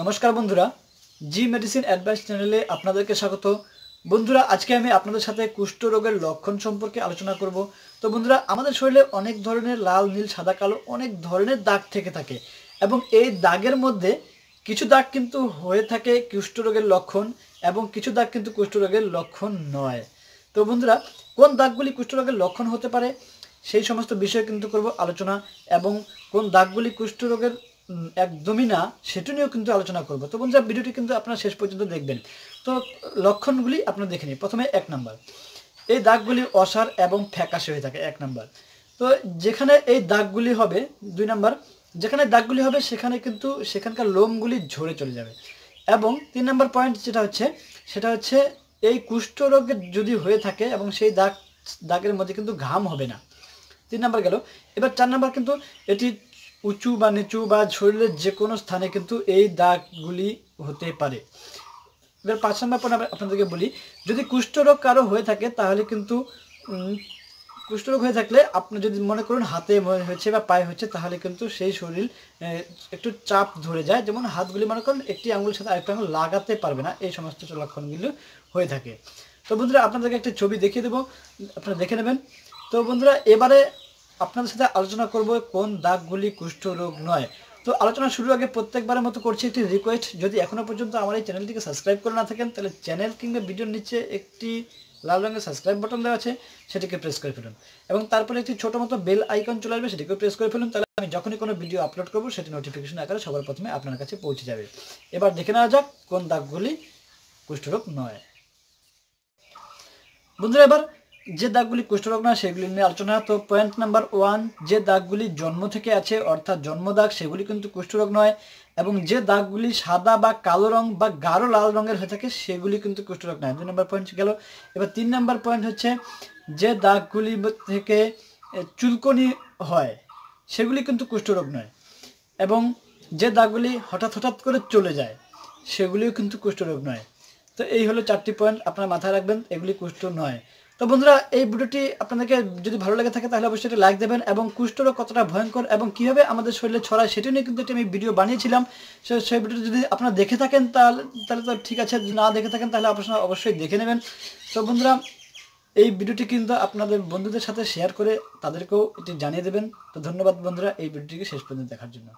নমস্কার বন্ধুরা জি medicine advice চ্যানেলে আপনাদেরকে স্বাগত বন্ধুরা আজকে আমি আপনাদের সাথে কুষ্ঠ রোগের লক্ষণ সম্পর্কে আলোচনা করব তো বন্ধুরা আমাদের শরীরে অনেক ধরনের লাল নীল সাদা কালো অনেক ধরনের দাগ থেকে থাকে এবং এই দাগের মধ্যে কিছু দাগ কিন্তু হয়ে থাকে কুষ্ঠ রোগের লক্ষণ এবং কিছু দাগ কিন্তু কুষ্ঠ রোগের লক্ষণ নয় তো বন্ধুরা কোন দাগগুলি কুষ্ঠ রোগের লক্ষণ হতে পারে সেই সমস্ত বিষয়ে কিন্তু করব আলোচনা এবং কোন দাগগুলি কুষ্ঠ রোগের একদমই না সেটা নিয়েও কিন্তু আলোচনা করবো তো বন্ধুরা ভিডিওটি কিন্তু আপনারা শেষ পর্যন্ত দেখবেন তো লক্ষণগুলি আপনারা দেখে নিন প্রথমে এক নাম্বার এই দাগগুলি অসার এবং ফ্যাকাশে হয়ে থাকে এক নাম্বার তো যেখানে এই দাগগুলি হবে দুই নাম্বার যেখানে দাগগুলি হবে সেখানে কিন্তু সেখানকার লোমগুলি ঝরে চলে যাবে এবং তিন নাম্বার পয়েন্ট যেটা হচ্ছে সেটা হচ্ছে এই কুষ্ঠরোগ যদি হয়ে থাকে এবং সেই দাগ দাগের মধ্যে কিন্তু ঘাম হবে না তিন নাম্বার গেল এবার চার নাম্বার কিন্তু এটি উঁচু বা নিচু বা শরীরের যে কোনো স্থানে কিন্তু এই দাগগুলি হতে পারে এবার পাঁচ নম্বর পয়েন্ট আপনাদেরকে বলি যদি কুষ্ঠরোগ কারো হয়ে থাকে তাহলে কিন্তু কুষ্ঠরোগ হয়ে থাকলে আপনি যদি মনে করুন হাতে হয়েছে বা পায়ে হয়েছে তাহলে কিন্তু সেই শরীর একটু চাপ ধরে যায় যেমন হাতগুলি মনে করুন একটি আঙুলের সাথে আরেকটা আঙুল লাগাতে পারবে না এই সমস্ত লক্ষণগুলো হয়ে থাকে তো বন্ধুরা আপনাদেরকে একটি ছবি দেখিয়ে দেবো আপনারা দেখে নেবেন তো বন্ধুরা এবারে আপনাদের সাথে আলোচনা করব কোন দাগগুলি কুষ্ঠরোগ নয় তো আলোচনা শুরুর আগে প্রত্যেকবারের মতো করছি একটি রিকোয়েস্ট যদি এখনও পর্যন্ত আমার এই চ্যানেলটিকে সাবস্ক্রাইব করে না থাকেন তাহলে চ্যানেল কিংবা ভিডিওর নিচে একটি লাল রঙের সাবস্ক্রাইব বাটন দেওয়া আছে সেটিকে প্রেস করে ফেলুন এবং তারপরে একটি ছোটো মতো বেল আইকন চলে আসবে সেটিকে প্রেস করে ফেলুন তাহলে আমি যখনই কোনো ভিডিও আপলোড করবো সেটি নোটিফিকেশন আকারে সবার প্রথমে আপনার কাছে পৌঁছে যাবে এবার দেখে নেওয়া যাক কোন দাগগুলি কুষ্ঠরোগ নয় বন্ধুরা এবার যে দাগগুলি কুষ্ঠরোগ না সেগুলি নিয়ে আলোচনা তো পয়েন্ট নাম্বার ওয়ান যে দাগগুলি জন্ম থেকে আছে অর্থাৎ জন্মদাগ সেগুলি কিন্তু কুষ্ঠরোগ নয় এবং যে দাগগুলি সাদা বা কালো রং বা গাঢ় লাল রঙের হয়ে থাকে সেগুলি কিন্তু কুষ্ঠরোগ নয় দুই নম্বর পয়েন্ট গেল এবার তিন নম্বর পয়েন্ট হচ্ছে যে দাগগুলি থেকে চুলকনি হয় সেগুলি কিন্তু কুষ্ঠরোগ নয় এবং যে দাগগুলি হঠাৎ হঠাৎ করে চলে যায় সেগুলিও কিন্তু কুষ্ঠরোগ নয় তো এই হলো চারটি পয়েন্ট আপনার মাথায় রাখবেন এগুলি কুষ্ঠ নয় তো বন্ধুরা এই ভিডিওটি আপনাদেরকে যদি ভালো লাগে থাকে তাহলে অবশ্যই লাইক দেবেন এবং কুষ্ঠরোগ কতটা ভয়ঙ্কর এবং কীভাবে আমাদের শরীরে ছড়ায় সেটি নিয়ে কিন্তু একটি আমি ভিডিও বানিয়েছিলাম সেই ভিডিওটি যদি আপনারা দেখে থাকেন তাহলে তাহলে তো ঠিক আছে না দেখে থাকেন তাহলে আপনারা অবশ্যই দেখে নেবেন তো বন্ধুরা এই ভিডিওটি কিন্তু আপনাদের বন্ধুদের সাথে শেয়ার করে তাদেরকেও এটি জানিয়ে দেবেন তো ধন্যবাদ বন্ধুরা এই ভিডিওটিকে শেষ পর্যন্ত দেখার জন্য